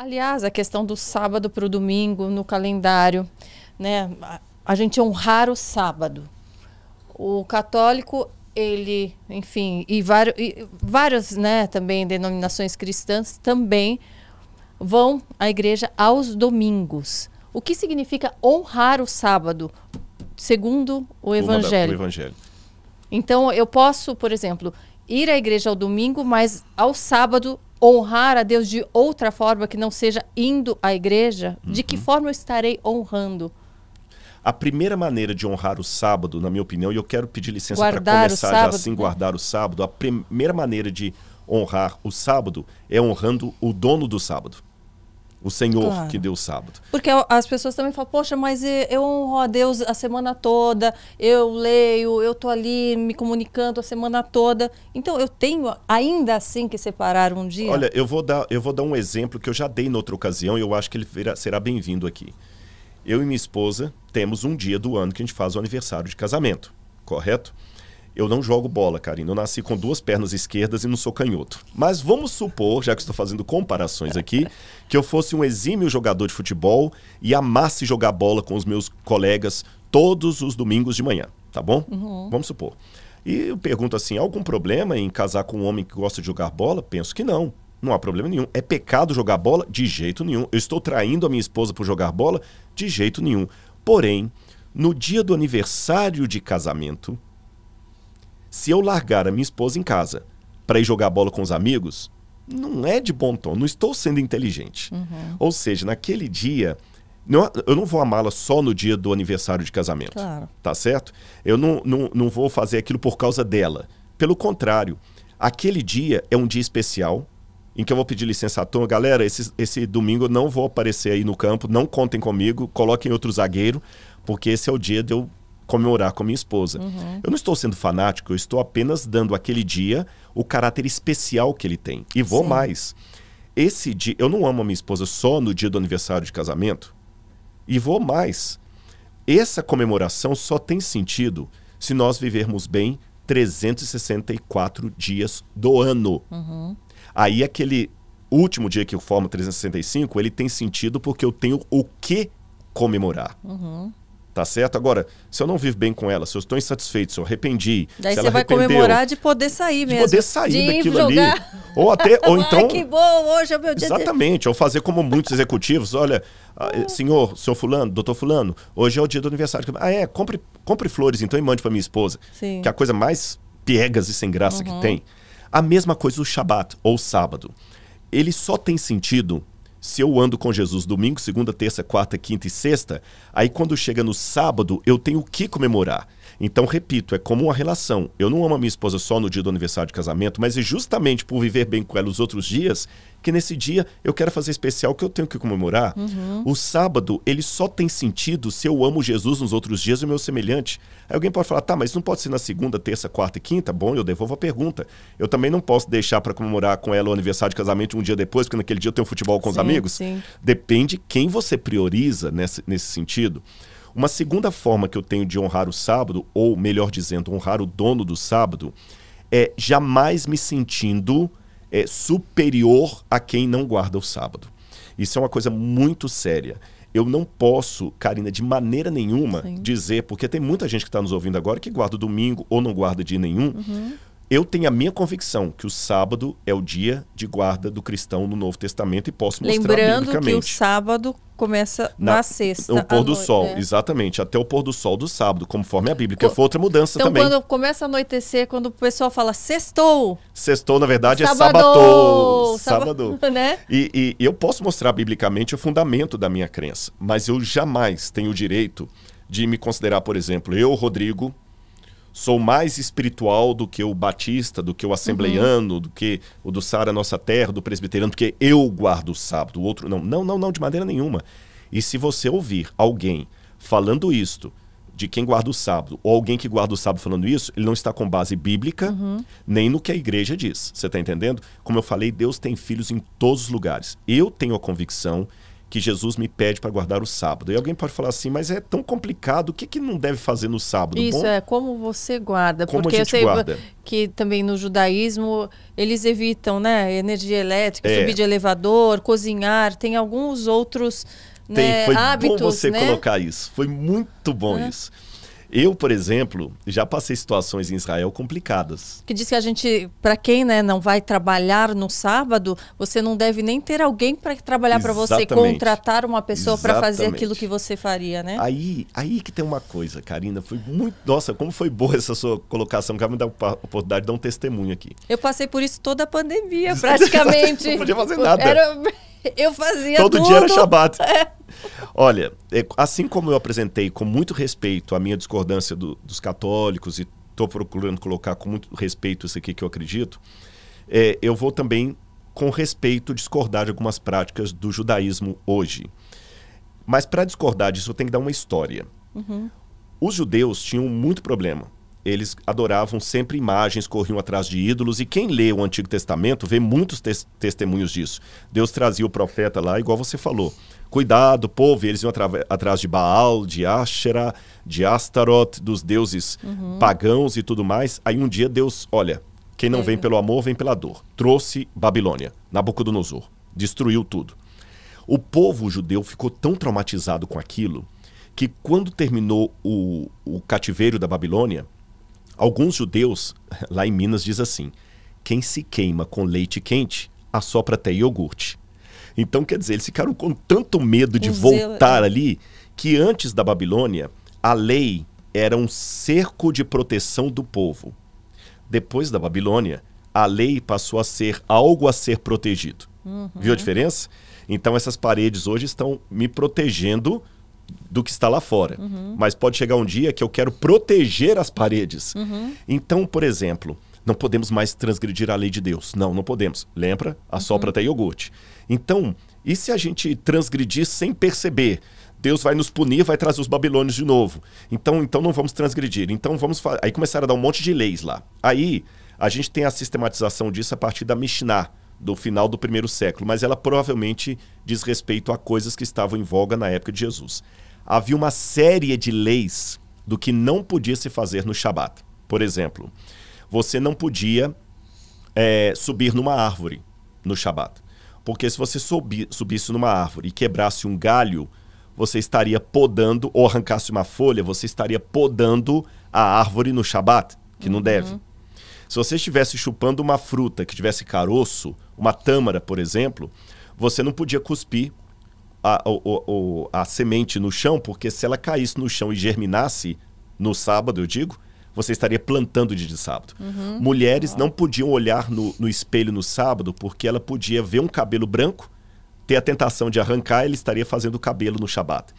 Aliás, a questão do sábado para o domingo no calendário, né? A gente honrar o sábado. O católico, ele, enfim, e, vários, e várias, né, também denominações cristãs também vão à igreja aos domingos. O que significa honrar o sábado, segundo o Evangelho? o Evangelho. Então, eu posso, por exemplo, ir à igreja ao domingo, mas ao sábado honrar a Deus de outra forma que não seja indo à igreja, uhum. de que uhum. forma eu estarei honrando? A primeira maneira de honrar o sábado, na minha opinião, e eu quero pedir licença para começar já assim, né? guardar o sábado, a primeira maneira de honrar o sábado é honrando o dono do sábado o Senhor claro. que deu o sábado. Porque as pessoas também falam, poxa, mas eu honro a Deus a semana toda, eu leio, eu tô ali me comunicando a semana toda. Então eu tenho ainda assim que separar um dia. Olha, eu vou dar, eu vou dar um exemplo que eu já dei noutra ocasião e eu acho que ele virá, será bem-vindo aqui. Eu e minha esposa temos um dia do ano que a gente faz o aniversário de casamento, correto? eu não jogo bola, Karina. Eu nasci com duas pernas esquerdas e não sou canhoto. Mas vamos supor, já que estou fazendo comparações aqui, que eu fosse um exímio jogador de futebol e amasse jogar bola com os meus colegas todos os domingos de manhã, tá bom? Uhum. Vamos supor. E eu pergunto assim: algum problema em casar com um homem que gosta de jogar bola? Penso que não. Não há problema nenhum. É pecado jogar bola? De jeito nenhum. Eu estou traindo a minha esposa por jogar bola? De jeito nenhum. Porém, no dia do aniversário de casamento, se eu largar a minha esposa em casa para ir jogar bola com os amigos, não é de bom tom, não estou sendo inteligente. Uhum. Ou seja, naquele dia, não, eu não vou amá-la só no dia do aniversário de casamento. Claro. Tá certo? Eu não, não, não vou fazer aquilo por causa dela. Pelo contrário, aquele dia é um dia especial, em que eu vou pedir licença à turma. Galera, esse, esse domingo eu não vou aparecer aí no campo, não contem comigo, coloquem outro zagueiro, porque esse é o dia de eu comemorar com a minha esposa. Uhum. Eu não estou sendo fanático, eu estou apenas dando aquele dia o caráter especial que ele tem. E vou Sim. mais. Esse dia, eu não amo a minha esposa só no dia do aniversário de casamento. E vou mais. Essa comemoração só tem sentido se nós vivermos bem 364 dias do ano. Uhum. Aí aquele último dia que eu formo 365, ele tem sentido porque eu tenho o que comemorar. Uhum. Tá certo? Agora, se eu não vivo bem com ela, se eu estou insatisfeito, se eu arrependi, Daí se ela você vai comemorar de poder sair mesmo. De poder sair de daquilo jogar. ali. Ou até, ou então. Ai, que bom, hoje é meu dia. Exatamente, de... ou fazer como muitos executivos, olha, ah, ah. senhor, senhor fulano, doutor fulano, hoje é o dia do aniversário. Ah, é, compre, compre flores então e mande para minha esposa. Sim. Que é a coisa mais piegas e sem graça uhum. que tem. A mesma coisa o Shabat ou o sábado. Ele só tem sentido se eu ando com Jesus domingo, segunda, terça, quarta, quinta e sexta, aí quando chega no sábado, eu tenho o que comemorar. Então, repito, é como uma relação. Eu não amo a minha esposa só no dia do aniversário de casamento, mas é justamente por viver bem com ela os outros dias que nesse dia eu quero fazer especial que eu tenho que comemorar. Uhum. O sábado, ele só tem sentido se eu amo Jesus nos outros dias e o meu semelhante. Aí alguém pode falar, tá, mas não pode ser na segunda, terça, quarta e quinta? Bom, eu devolvo a pergunta. Eu também não posso deixar para comemorar com ela o aniversário de casamento um dia depois, porque naquele dia eu tenho futebol com sim, os amigos. Sim. Depende quem você prioriza nesse, nesse sentido. Uma segunda forma que eu tenho de honrar o sábado, ou melhor dizendo, honrar o dono do sábado, é jamais me sentindo é, superior a quem não guarda o sábado. Isso é uma coisa muito séria. Eu não posso, Karina, de maneira nenhuma Sim. dizer, porque tem muita gente que está nos ouvindo agora que guarda o domingo ou não guarda dia nenhum. Uhum eu tenho a minha convicção que o sábado é o dia de guarda do cristão no Novo Testamento e posso mostrar Lembrando que o sábado começa na, na sexta. O pôr do noite, sol, né? exatamente. Até o pôr do sol do sábado, conforme a Bíblia, é Co foi outra mudança então, também. Então, quando começa a anoitecer, quando o pessoal fala sextou. Sextou, na verdade, sábado, é sábado. Sábado. Né? E, e eu posso mostrar biblicamente o fundamento da minha crença, mas eu jamais tenho o direito de me considerar, por exemplo, eu, Rodrigo, sou mais espiritual do que o batista, do que o assembleiano, uhum. do que o do Sara Nossa Terra, do presbiteriano, porque eu guardo o sábado, o outro não. Não, não, não, de maneira nenhuma. E se você ouvir alguém falando isto, de quem guarda o sábado, ou alguém que guarda o sábado falando isso, ele não está com base bíblica, uhum. nem no que a igreja diz. Você está entendendo? Como eu falei, Deus tem filhos em todos os lugares. Eu tenho a convicção que Jesus me pede para guardar o sábado. E alguém pode falar assim, mas é tão complicado, o que, que não deve fazer no sábado? Isso, Bom, é como você guarda. Como porque a gente eu sei guarda? que também no judaísmo eles evitam né, energia elétrica, é. subir de elevador, cozinhar, tem alguns outros tem, né, foi hábitos. Foi bom você né? colocar isso, foi muito bom é. isso. Eu, por exemplo, já passei situações em Israel complicadas. Que diz que a gente, para quem né, não vai trabalhar no sábado, você não deve nem ter alguém para trabalhar para você, contratar uma pessoa para fazer aquilo que você faria, né? Aí, aí que tem uma coisa, Karina, foi muito, nossa, como foi boa essa sua colocação, que me dar a oportunidade de dar um testemunho aqui. Eu passei por isso toda a pandemia, praticamente. não podia fazer nada. Era Eu fazia Todo tudo. dia era Shabat. É. Olha, é, assim como eu apresentei com muito respeito a minha discordância do, dos católicos e estou procurando colocar com muito respeito isso aqui que eu acredito, é, eu vou também, com respeito, discordar de algumas práticas do judaísmo hoje. Mas para discordar disso, eu tenho que dar uma história. Uhum. Os judeus tinham muito problema eles adoravam sempre imagens, corriam atrás de ídolos, e quem lê o Antigo Testamento vê muitos tes testemunhos disso. Deus trazia o profeta lá, igual você falou. Cuidado, povo, eles iam atrás de Baal, de Asherah, de Astaroth, dos deuses uhum. pagãos e tudo mais. Aí um dia Deus, olha, quem não é. vem pelo amor, vem pela dor. Trouxe Babilônia, Nabucodonosor, destruiu tudo. O povo judeu ficou tão traumatizado com aquilo que quando terminou o, o cativeiro da Babilônia, Alguns judeus, lá em Minas, diz assim: quem se queima com leite quente, assopra até iogurte. Então, quer dizer, eles ficaram com tanto medo de voltar é. ali que antes da Babilônia, a lei era um cerco de proteção do povo. Depois da Babilônia, a lei passou a ser algo a ser protegido. Uhum. Viu a diferença? Então, essas paredes hoje estão me protegendo do que está lá fora. Uhum. Mas pode chegar um dia que eu quero proteger as paredes. Uhum. Então, por exemplo, não podemos mais transgredir a lei de Deus. Não, não podemos. Lembra? Assopra uhum. Tá até iogurte. Então, e se a gente transgredir sem perceber? Deus vai nos punir, vai trazer os babilônios de novo. Então, então não vamos transgredir. Então vamos fa... aí começaram a dar um monte de leis lá. Aí a gente tem a sistematização disso a partir da Mishnah, do final do primeiro século, mas ela provavelmente diz respeito a coisas que estavam em voga na época de Jesus. Havia uma série de leis do que não podia se fazer no Shabat. Por exemplo, você não podia é, subir numa árvore no Shabat. Porque se você subi, subisse numa árvore e quebrasse um galho, você estaria podando, ou arrancasse uma folha, você estaria podando a árvore no Shabat, que uhum. não deve. Se você estivesse chupando uma fruta que tivesse caroço, uma tâmara, por exemplo, você não podia cuspir a, a, a, a semente no chão, porque se ela caísse no chão e germinasse no sábado, eu digo, você estaria plantando dia de sábado. Uhum. Mulheres não podiam olhar no, no, espelho no sábado porque ela podia ver um cabelo branco, ter a tentação de arrancar, ele estaria fazendo o cabelo no shabat.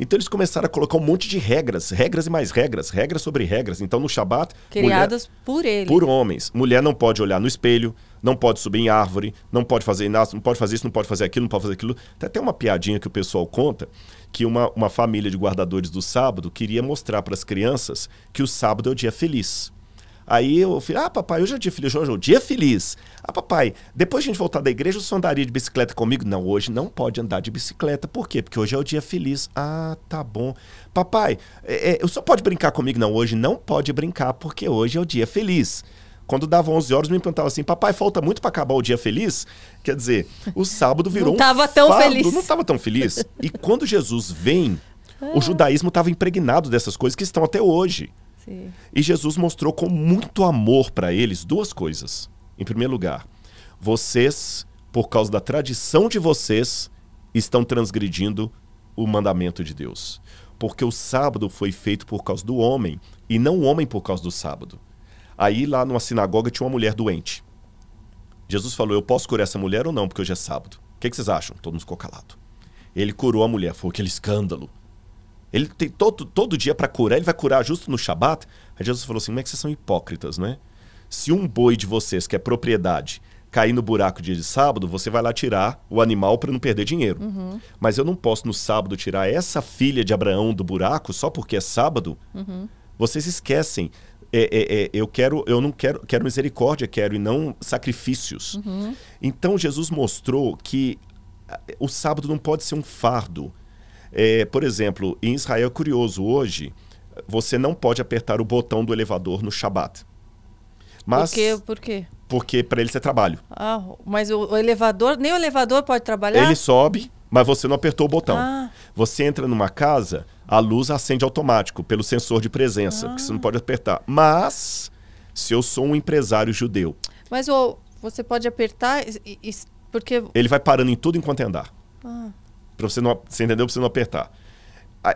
Então eles começaram a colocar um monte de regras, regras e mais regras, regras sobre regras. Então no Shabat. Criadas mulher, por ele. Por homens. Mulher não pode olhar no espelho, não pode subir em árvore, não pode fazer nada, não pode fazer isso, não pode fazer aquilo, não pode fazer aquilo. Tem até uma piadinha que o pessoal conta que uma, uma família de guardadores do sábado queria mostrar para as crianças que o sábado é o dia feliz. Aí eu falei, ah, papai, hoje é dia feliz, hoje é o dia feliz. Ah, papai, depois de a gente voltar da igreja, o senhor andaria de bicicleta comigo? Não, hoje não pode andar de bicicleta. Por quê? Porque hoje é o dia feliz. Ah, tá bom. Papai, é, é, o senhor pode brincar comigo? Não, hoje não pode brincar, porque hoje é o dia feliz quando davam 11 horas, me perguntavam assim: papai, falta muito para acabar o dia feliz? Quer dizer, o sábado virou não tava um tão fardo, feliz. Não estava tão feliz. E quando Jesus vem, o ah. judaísmo estava impregnado dessas coisas que estão até hoje. E Jesus mostrou com muito amor para eles duas coisas. Em primeiro lugar, vocês, por causa da tradição de vocês, estão transgredindo o mandamento de Deus. Porque o sábado foi feito por causa do homem e não o homem por causa do sábado. Aí lá numa sinagoga tinha uma mulher doente. Jesus falou: Eu posso curar essa mulher ou não, porque hoje é sábado. O que, que vocês acham? Todo mundo ficou calado. Ele curou a mulher, foi aquele escândalo. Ele tem todo, todo dia para curar, ele vai curar justo no Shabat. Aí Jesus falou assim: como é que vocês são hipócritas, né? Se um boi de vocês, que é propriedade, cair no buraco dia de sábado, você vai lá tirar o animal para não perder dinheiro. Uhum. Mas eu não posso no sábado tirar essa filha de Abraão do buraco só porque é sábado. Uhum. Vocês esquecem. É, é, é, eu quero, eu não quero, quero misericórdia, quero e não sacrifícios. Uhum. Então Jesus mostrou que ah, o sábado não pode ser um fardo. É, por exemplo, em Israel é curioso, hoje você não pode apertar o botão do elevador no Shabat. Mas, por quê? Por quê? Porque para eles é trabalho. Ah, mas o elevador, nem o elevador pode trabalhar? Ele sobe, mas você não apertou o botão. Ah. Você entra numa casa, a luz acende automático pelo sensor de presença, ah. você não ah. pode apertar. Mas, se eu sou um empresário judeu... Mas o, você pode apertar e, e, porque... Ele vai parando em tudo enquanto é andar. Ah para você não. Você entendeu? Pra você não apertar.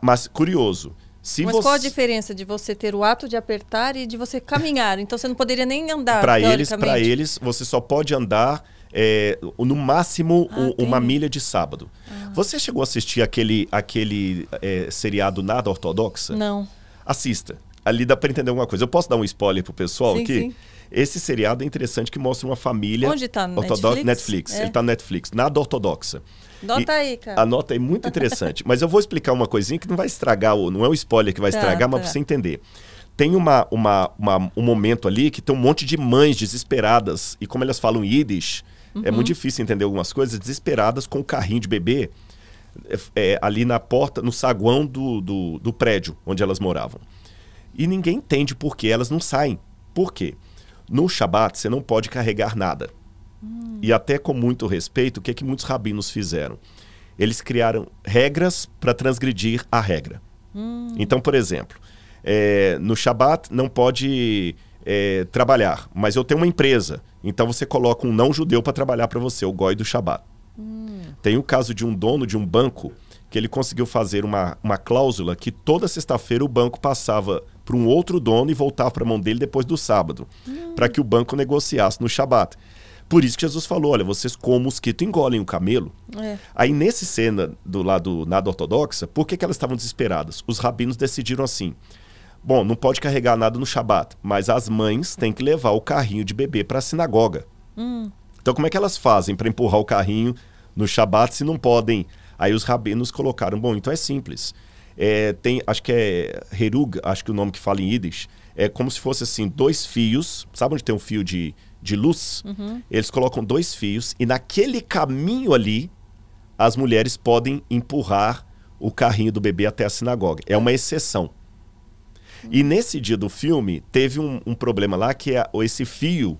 Mas, curioso. Se Mas você... qual a diferença de você ter o ato de apertar e de você caminhar? Então você não poderia nem andar. Para eles, para eles, você só pode andar é, no máximo ah, um, uma milha de sábado. Ah. Você chegou a assistir aquele aquele é, seriado nada ortodoxa? Não. Assista. Ali dá para entender alguma coisa. Eu posso dar um spoiler pro pessoal sim, aqui? Sim. Esse seriado é interessante que mostra uma família. Onde tá? no Netflix? Netflix. É. Ele tá no Netflix, nada ortodoxa. Nota aí, cara. A nota é muito interessante. mas eu vou explicar uma coisinha que não vai estragar, ou não é um spoiler que vai tá, estragar, tá. mas pra você entender. Tem uma, uma, uma, um momento ali que tem um monte de mães desesperadas, e como elas falam Yiddish, uhum. é muito uhum. difícil entender algumas coisas, desesperadas com o carrinho de bebê é, é, ali na porta, no saguão do, do, do prédio onde elas moravam. E ninguém entende por que elas não saem. Por quê? No Shabat, você não pode carregar nada. Hum. E até com muito respeito, o que, é que muitos rabinos fizeram? Eles criaram regras para transgredir a regra. Hum. Então, por exemplo, é, no Shabat não pode é, trabalhar, mas eu tenho uma empresa. Então você coloca um não judeu para trabalhar para você, o goi do Shabat. Hum. Tem o caso de um dono de um banco que ele conseguiu fazer uma, uma cláusula que toda sexta-feira o banco passava para um outro dono e voltava para a mão dele depois do sábado, hum. para que o banco negociasse no Shabat. Por isso que Jesus falou: olha, vocês como o mosquito engolem o camelo. É. Aí, nesse cena do lado nada ortodoxa, por que, que elas estavam desesperadas? Os rabinos decidiram assim: bom, não pode carregar nada no Shabat, mas as mães têm que levar o carrinho de bebê para a sinagoga. Hum. Então, como é que elas fazem para empurrar o carrinho no Shabat se não podem Aí os rabinos colocaram, bom, então é simples. É, tem, acho que é Herug, acho que é o nome que fala em Yiddish, é como se fosse assim, dois fios, sabe onde tem um fio de, de luz? Uhum. Eles colocam dois fios e naquele caminho ali, as mulheres podem empurrar o carrinho do bebê até a sinagoga. É uma exceção. E nesse dia do filme, teve um, um problema lá que é, esse fio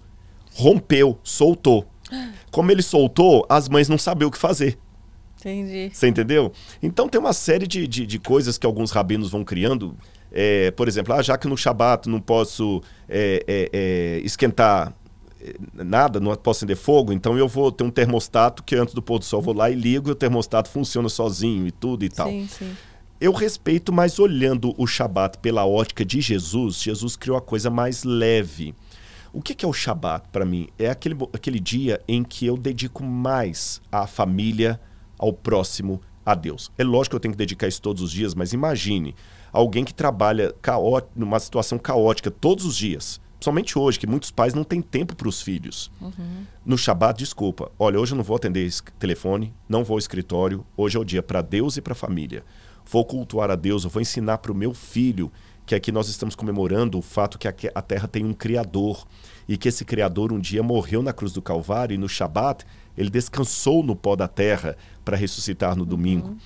rompeu, soltou. Como ele soltou, as mães não sabiam o que fazer. Entendi. Você entendeu? Então tem uma série de, de, de coisas que alguns rabinos vão criando. É, por exemplo, ah, já que no Shabat não posso é, é, é esquentar é, nada, não posso acender fogo, então eu vou ter um termostato que antes do pôr do sol vou lá e ligo e o termostato funciona sozinho e tudo e tal. Sim, sim. Eu respeito, mas olhando o Shabat pela ótica de Jesus, Jesus criou a coisa mais leve. O que, que é o Shabat para mim? É aquele, aquele dia em que eu dedico mais à família, ao próximo, a Deus. É lógico que eu tenho que dedicar isso todos os dias, mas imagine alguém que trabalha numa situação caótica todos os dias. somente hoje, que muitos pais não têm tempo para os filhos. Uhum. No Shabat, desculpa. Olha, hoje eu não vou atender esse telefone, não vou ao escritório. Hoje é o dia para Deus e para a família. Vou cultuar a Deus, eu vou ensinar para o meu filho que aqui nós estamos comemorando o fato que a Terra tem um Criador e que esse Criador um dia morreu na cruz do Calvário e no Shabat ele descansou no pó da terra para ressuscitar no domingo. Uhum.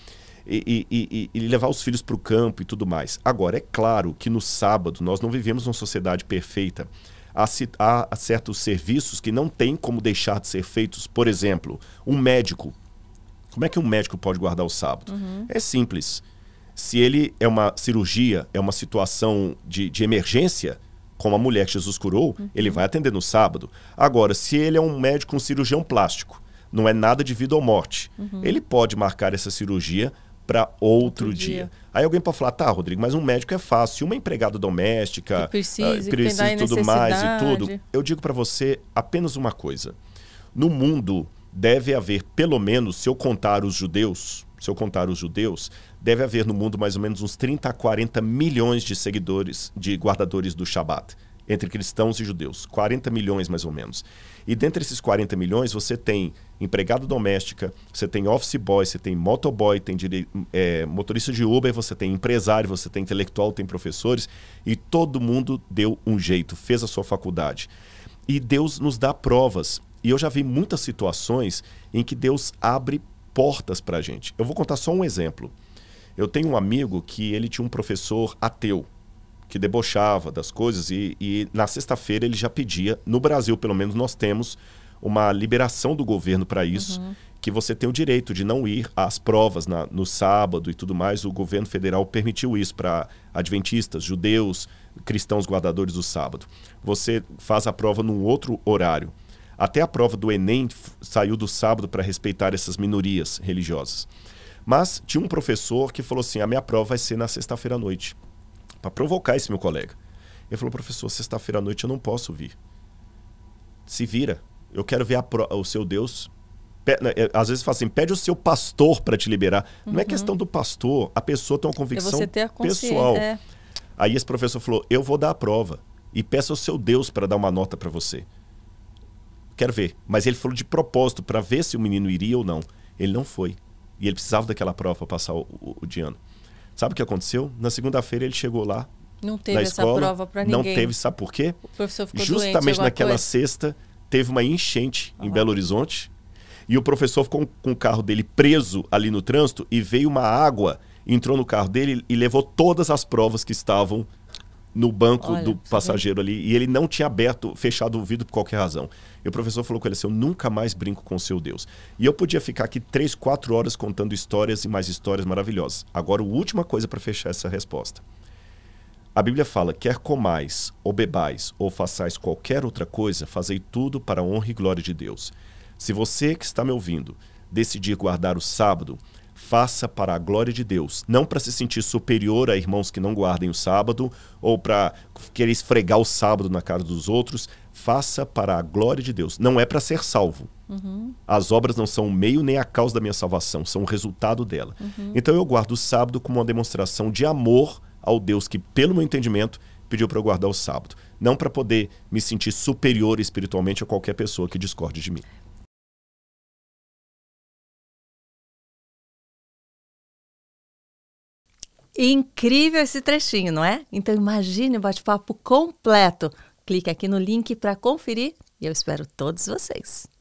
E, e, e, e, levar os filhos para o campo e tudo mais. Agora, é claro que no sábado nós não vivemos uma sociedade perfeita. Há, há certos serviços que não tem como deixar de ser feitos. Por exemplo, um médico. Como é que um médico pode guardar o sábado? Uhum. É simples. Se ele é uma cirurgia, é uma situação de, de emergência, como a mulher que Jesus curou, uhum. ele vai atender no sábado. Agora, se ele é um médico, um cirurgião plástico, não é nada de vida ou morte, uhum. ele pode marcar essa cirurgia para outro, outro dia. dia. Aí alguém pode falar, tá, Rodrigo, mas um médico é fácil. Uma empregada doméstica, que ah, precisa, uh, precisa e tudo mais e tudo. Eu digo para você apenas uma coisa. No mundo deve haver, pelo menos, se eu contar os judeus, se eu contar os judeus, deve haver no mundo mais ou menos uns 30 a 40 milhões de seguidores, de guardadores do Shabat, entre cristãos e judeus. 40 milhões mais ou menos. E dentre esses 40 milhões, você tem empregado doméstica, você tem office boy, você tem motoboy, tem dire... é, motorista de Uber, você tem empresário, você tem intelectual, tem professores, e todo mundo deu um jeito, fez a sua faculdade. E Deus nos dá provas. E eu já vi muitas situações em que Deus abre portas para a gente. Eu vou contar só um exemplo. Eu tenho um amigo que ele tinha um professor ateu que debochava das coisas e, e na sexta-feira ele já pedia. No Brasil, pelo menos, nós temos uma liberação do governo para isso, uhum. que você tem o direito de não ir às provas na, no sábado e tudo mais. O governo federal permitiu isso para adventistas, judeus, cristãos guardadores do sábado. Você faz a prova num outro horário. Até a prova do Enem saiu do sábado para respeitar essas minorias religiosas. Mas tinha um professor que falou assim: a minha prova vai ser na sexta-feira à noite, para provocar esse meu colega. Ele falou: professor, sexta-feira à noite eu não posso vir. Se vira, eu quero ver o seu Deus. Pe né, eh, Às vezes fala assim: pede o seu pastor para te liberar. Uhum. Não é uhum. questão do pastor, a pessoa tem uma é convicção pessoal. É. Aí esse professor falou: eu vou dar a prova e peça ao seu Deus para dar uma nota para você quero ver. Mas ele falou de propósito, para ver se o menino iria ou não. Ele não foi. E ele precisava daquela prova para passar o, o, o de ano. Sabe o que aconteceu? Na segunda-feira ele chegou lá. Não teve na escola, essa prova para ninguém. Não teve, sabe por quê? O professor ficou Justamente doente, naquela coisa. sexta, teve uma enchente uhum. em Belo Horizonte. E o professor ficou com o carro dele preso ali no trânsito e veio uma água, entrou no carro dele e levou todas as provas que estavam no banco Olha, do passageiro ali e ele não tinha aberto, fechado o vidro por qualquer razão. E o professor falou com ele assim: Eu nunca mais brinco com o seu Deus. E eu podia ficar aqui três, quatro horas contando histórias e mais histórias maravilhosas. Agora, a última coisa para fechar essa resposta. A Bíblia fala: quer comais, ou bebais, ou façais qualquer outra coisa, fazei tudo para a honra e glória de Deus. Se você que está me ouvindo decidir guardar o sábado, faça para a glória de Deus, não para se sentir superior a irmãos que não guardem o sábado ou para querer esfregar o sábado na cara dos outros. Faça para a glória de Deus. Não é para ser salvo. Uhum. As obras não são o meio nem a causa da minha salvação, são o resultado dela. Uhum. Então eu guardo o sábado como uma demonstração de amor ao Deus que, pelo meu entendimento, pediu para eu guardar o sábado. Não para poder me sentir superior espiritualmente a qualquer pessoa que discorde de mim. Incrível esse trechinho, não é? Então imagine o bate-papo completo. Clique aqui no link para conferir e eu espero todos vocês.